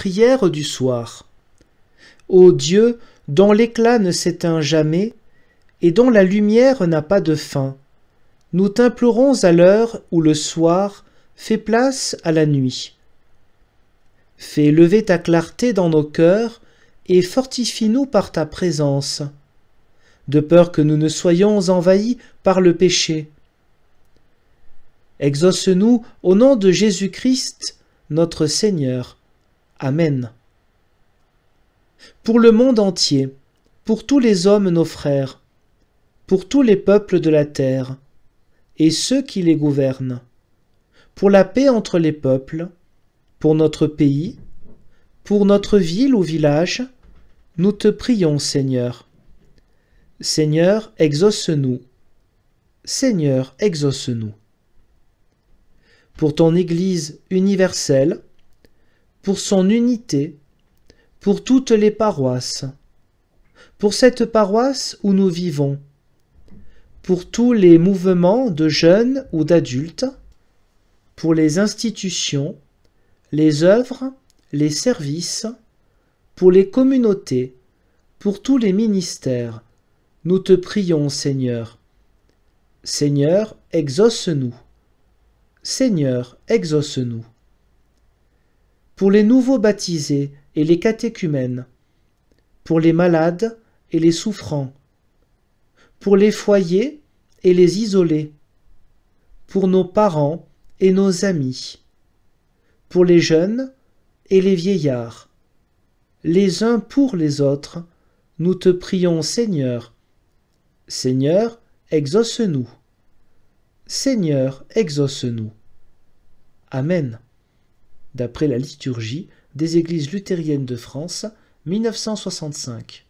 prière du soir. Ô Dieu, dont l'éclat ne s'éteint jamais, et dont la lumière n'a pas de fin, nous t'implorons à l'heure où le soir fait place à la nuit. Fais lever ta clarté dans nos cœurs, et fortifie-nous par ta présence, de peur que nous ne soyons envahis par le péché. Exauce-nous au nom de Jésus-Christ, notre Seigneur. Amen. Pour le monde entier, pour tous les hommes nos frères, pour tous les peuples de la terre, et ceux qui les gouvernent, pour la paix entre les peuples, pour notre pays, pour notre ville ou village, nous te prions, Seigneur. Seigneur, exauce-nous. Seigneur, exauce-nous. Pour ton Église universelle, pour son unité, pour toutes les paroisses, pour cette paroisse où nous vivons, pour tous les mouvements de jeunes ou d'adultes, pour les institutions, les œuvres, les services, pour les communautés, pour tous les ministères. Nous te prions, Seigneur. Seigneur, exauce-nous. Seigneur, exauce-nous pour les nouveaux baptisés et les catéchumènes, pour les malades et les souffrants, pour les foyers et les isolés, pour nos parents et nos amis, pour les jeunes et les vieillards, les uns pour les autres, nous te prions Seigneur. Seigneur, exauce-nous. Seigneur, exauce-nous. Amen d'après la liturgie des églises luthériennes de France, 1965.